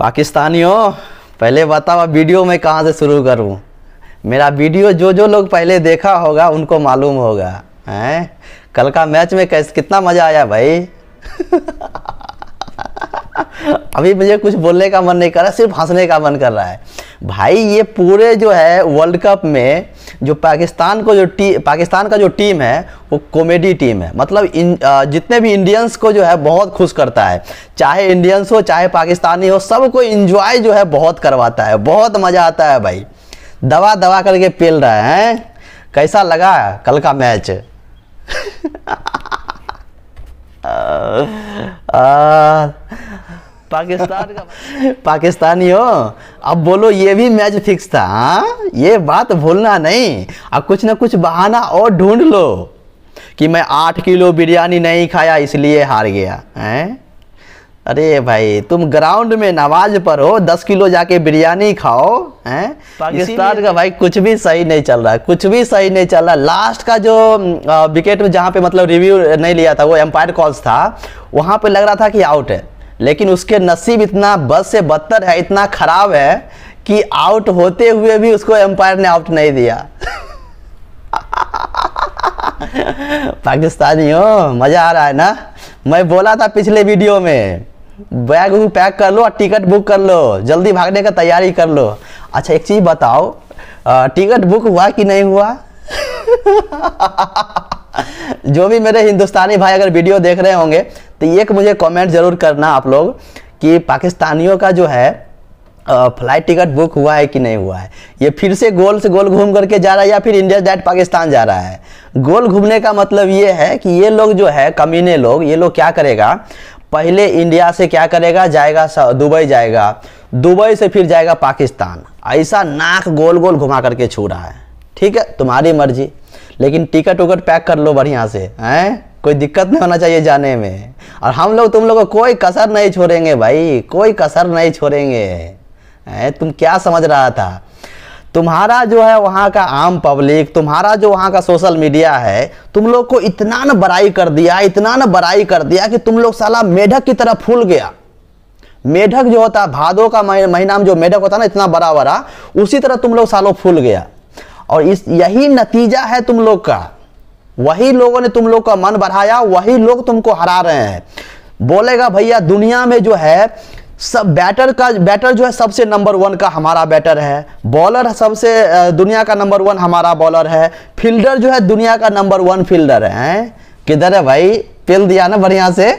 पाकिस्तानियों पहले बताओ वीडियो मैं कहाँ से शुरू करूँ मेरा वीडियो जो जो लोग पहले देखा होगा उनको मालूम होगा हैं कल का मैच में कैसे कितना मज़ा आया भाई अभी मुझे कुछ बोलने का मन नहीं कर रहा सिर्फ हंसने का मन कर रहा है भाई ये पूरे जो है वर्ल्ड कप में जो पाकिस्तान को जो टी पाकिस्तान का जो टीम है वो कॉमेडी टीम है मतलब इन जितने भी इंडियंस को जो है बहुत खुश करता है चाहे इंडियंस हो चाहे पाकिस्तानी हो सबको इंजॉय जो है बहुत करवाता है बहुत मज़ा आता है भाई दवा दवा करके पेल रहे हैं कैसा लगा कल का मैच आ, आ, पाकिस्तान का पाकिस्तानी हो अब बोलो ये भी मैच फिक्स था हा? ये बात भूलना नहीं अब कुछ ना कुछ बहाना और ढूंढ लो कि मैं आठ किलो बिरयानी नहीं खाया इसलिए हार गया हैं अरे भाई तुम ग्राउंड में नमाज पर हो दस किलो जाके बिरयानी खाओ हैं पाकिस्तान का भाई कुछ भी सही नहीं चल रहा है कुछ भी सही नहीं चल रहा लास्ट का जो विकेट जहाँ पे मतलब रिव्यू नहीं लिया था वो एम्पायर कॉल्स था वहाँ पे लग रहा था कि आउट है लेकिन उसके नसीब इतना बद से बदतर है इतना ख़राब है कि आउट होते हुए भी उसको एम्पायर ने आउट नहीं दिया हो मज़ा आ रहा है ना मैं बोला था पिछले वीडियो में बैग वैग पैक कर लो और टिकट बुक कर लो जल्दी भागने का तैयारी कर लो अच्छा एक चीज़ बताओ टिकट बुक हुआ कि नहीं हुआ जो भी मेरे हिंदुस्तानी भाई अगर वीडियो देख रहे होंगे तो एक मुझे कमेंट ज़रूर करना आप लोग कि पाकिस्तानियों का जो है फ्लाइट टिकट बुक हुआ है कि नहीं हुआ है ये फिर से गोल से गोल घूम करके जा रहा है या फिर इंडिया डायरेक्ट पाकिस्तान जा रहा है गोल घूमने का मतलब ये है कि ये लोग जो है कमीने लोग ये लोग क्या करेगा पहले इंडिया से क्या करेगा जाएगा दुबई जाएगा दुबई से फिर जाएगा पाकिस्तान ऐसा नाक गोल गोल घुमा करके छू रहा है ठीक है तुम्हारी मर्जी लेकिन टिकट उकट पैक कर लो बढ़िया से हैं कोई दिक्कत नहीं होना चाहिए जाने में और हम लोग तुम लोग को कोई कसर नहीं छोड़ेंगे भाई कोई कसर नहीं छोड़ेंगे ए, तुम क्या समझ रहा था तुम्हारा जो है वहाँ का आम पब्लिक तुम्हारा जो वहाँ का सोशल मीडिया है तुम लोग को इतना न बड़ाई कर दिया इतना न बड़ाई कर दिया कि तुम लोग साला मेढक की तरह फूल गया मेढक जो होता है भादों का महीना में जो मेढक होता है ना इतना बड़ा बड़ा उसी तरह तुम लोग सालों फूल गया और इस यही नतीजा है तुम लोग का वही लोगों ने तुम लोग का मन बढ़ाया वही लोग तुमको हरा रहे हैं बोलेगा भैया दुनिया में जो है सब बैटर का बैटर जो है सबसे नंबर वन का हमारा बैटर है बॉलर सबसे दुनिया का नंबर वन हमारा बॉलर है फील्डर जो है दुनिया का नंबर वन फील्डर है किधर है भाई पेल दिया ना बढ़िया से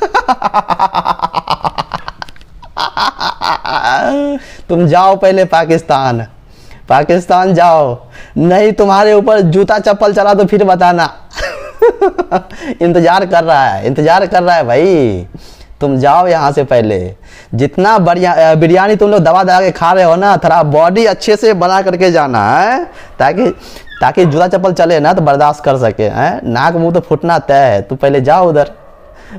तुम जाओ पहले पाकिस्तान पाकिस्तान जाओ नहीं तुम्हारे ऊपर जूता चप्पल चला तो फिर बताना इंतज़ार कर रहा है इंतज़ार कर रहा है भाई तुम जाओ यहाँ से पहले जितना बढ़िया बिरयानी तुम लोग दवा दवा के खा रहे हो ना थोड़ा बॉडी अच्छे से बना करके जाना है ताकि ताकि जूता चप्पल चले ना तो बर्दाश्त कर सके हैं नाक मुंह तो फूटना तय है तू पहले जाओ उधर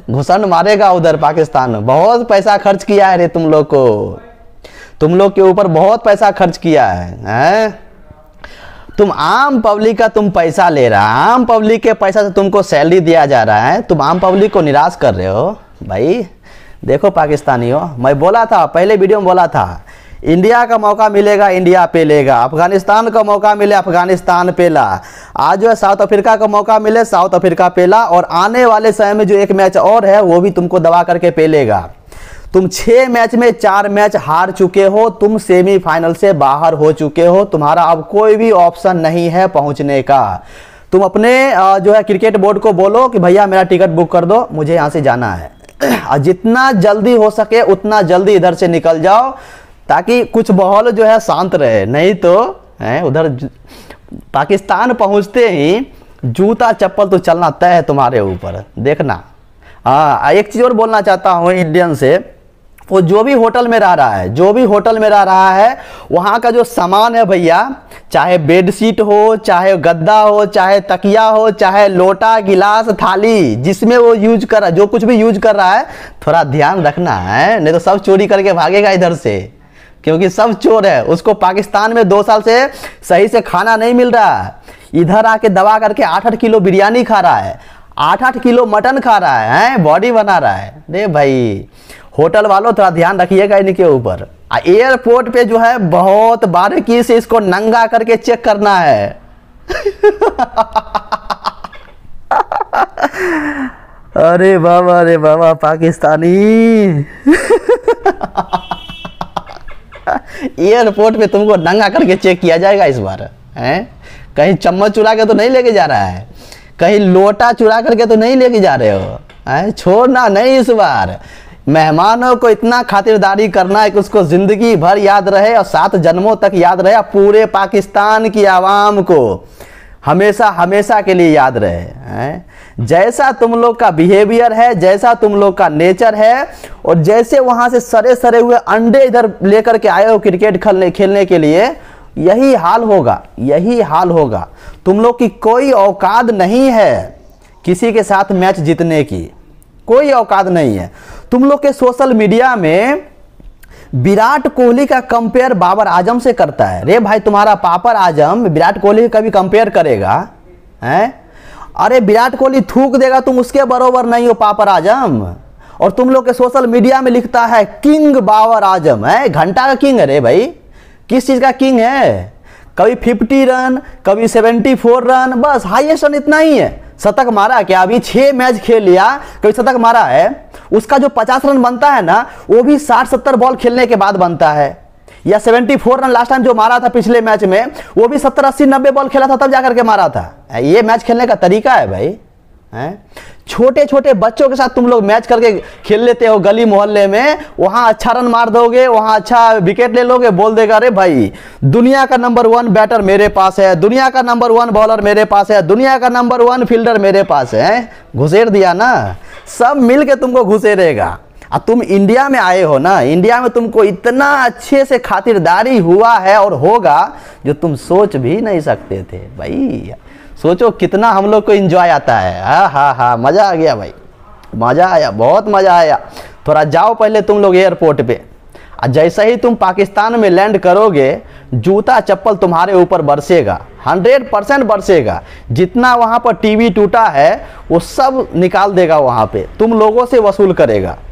घुसन मारेगा उधर पाकिस्तान बहुत पैसा खर्च किया है रे तुम लोग को तुम लोग के ऊपर बहुत पैसा खर्च किया है हैं? तुम आम पब्लिक का तुम पैसा ले रहा आम पब्लिक के पैसा से तुमको सैलरी दिया जा रहा है तुम आम पब्लिक को निराश कर रहे हो भाई देखो हो मैं बोला था पहले वीडियो में बोला था इंडिया का मौका मिलेगा इंडिया पे लेगा अफगानिस्तान का मौका मिले अफगानिस्तान पे ला आज जो है साउथ अफ्रीका का मौका मिले साउथ अफ्रीका पे ला और आने वाले समय में जो एक मैच और है वो भी तुमको दबा करके पे लेगा तुम छः मैच में चार मैच हार चुके हो तुम सेमीफाइनल से बाहर हो चुके हो तुम्हारा अब कोई भी ऑप्शन नहीं है पहुंचने का तुम अपने जो है क्रिकेट बोर्ड को बोलो कि भैया मेरा टिकट बुक कर दो मुझे यहाँ से जाना है और जितना जल्दी हो सके उतना जल्दी इधर से निकल जाओ ताकि कुछ माहौल जो है शांत रहे नहीं तो है उधर पाकिस्तान पहुँचते ही जूता चप्पल तो चलना तय है तुम्हारे ऊपर देखना हाँ एक चीज़ और बोलना चाहता हूँ इंडियन से वो जो भी होटल में रह रहा है जो भी होटल में रह रहा है वहाँ का जो सामान है भैया चाहे बेडशीट हो चाहे गद्दा हो चाहे तकिया हो चाहे लोटा गिलास थाली जिसमें वो यूज कर रहा है जो कुछ भी यूज कर रहा है थोड़ा ध्यान रखना है नहीं तो सब चोरी करके भागेगा इधर से क्योंकि सब चोर है उसको पाकिस्तान में दो साल से सही से खाना नहीं मिल रहा है इधर आके दवा करके आठ आठ किलो बिरयानी खा रहा है आठ आठ किलो मटन खा रहा है बॉडी बना रहा है रे भाई होटल वालों थोड़ा ध्यान रखिएगा इनके ऊपर एयरपोर्ट पे जो है बहुत बारीकी से इसको नंगा करके चेक करना है अरे बाबा अरे बाबा पाकिस्तानी एयरपोर्ट पे तुमको नंगा करके चेक किया जाएगा इस बार हैं कहीं चम्मच चुरा के तो नहीं लेके जा रहा है कहीं लोटा चुरा करके तो नहीं लेके जा रहे हो छोड़ना नहीं इस बार मेहमानों को इतना खातिरदारी करना है कि उसको ज़िंदगी भर याद रहे और सात जन्मों तक याद रहे और पूरे पाकिस्तान की आवाम को हमेशा हमेशा के लिए याद रहे जैसा तुम लोग का बिहेवियर है जैसा तुम लोग का नेचर है और जैसे वहां से सरे सरे हुए अंडे इधर लेकर के आए हो क्रिकेट खेलने खेलने के लिए यही हाल होगा यही हाल होगा तुम लोग की कोई औकात नहीं है किसी के साथ मैच जीतने की कोई औकात नहीं है तुम लोग के सोशल मीडिया में विराट कोहली का कंपेयर बाबर आजम से करता है रे भाई तुम्हारा पापर आजम विराट कोहली कभी कंपेयर करेगा हैं अरे विराट कोहली थूक देगा तुम उसके बरोबर नहीं हो पापर आजम और तुम लोग के सोशल मीडिया में लिखता है किंग बाबर आजम है घंटा का किंग है रे भाई किस चीज़ का किंग है कभी फिफ्टी रन कभी सेवेंटी फोर रन बस हाइएस्ट रन इतना ही है शतक मारा क्या अभी छः मैच खेल लिया कभी शतक मारा है उसका जो पचास रन बनता है ना वो भी साठ सत्तर बॉल खेलने के बाद बनता है या 74 रन लास्ट टाइम जो मारा था पिछले मैच में वो भी 70 अस्सी नब्बे बॉल खेला था तब जाकर के मारा था ये मैच खेलने का तरीका है भाई है? छोटे छोटे बच्चों के साथ तुम लोग मैच करके खेल लेते हो गली मोहल्ले में वहाँ अच्छा रन मार दोगे वहाँ अच्छा विकेट ले लोगे बोल देगा अरे भाई दुनिया का नंबर वन बैटर मेरे पास है दुनिया का नंबर वन बॉलर मेरे पास है दुनिया का नंबर वन फील्डर मेरे पास है घुसेर दिया ना सब मिल के तुमको घुसे रहेगा और तुम इंडिया में आए हो ना इंडिया में तुमको इतना अच्छे से खातिरदारी हुआ है और होगा जो तुम सोच भी नहीं सकते थे भाई सोचो कितना हम लोग को इन्जॉय आता है हाँ हाँ हाँ मज़ा आ गया भाई मज़ा आया बहुत मज़ा आया थोड़ा जाओ पहले तुम लोग एयरपोर्ट पे जैसे ही तुम पाकिस्तान में लैंड करोगे जूता चप्पल तुम्हारे ऊपर बरसेगा हंड्रेड परसेंट बरसेगा जितना वहाँ पर टीवी टूटा है वो सब निकाल देगा वहाँ पे तुम लोगों से वसूल करेगा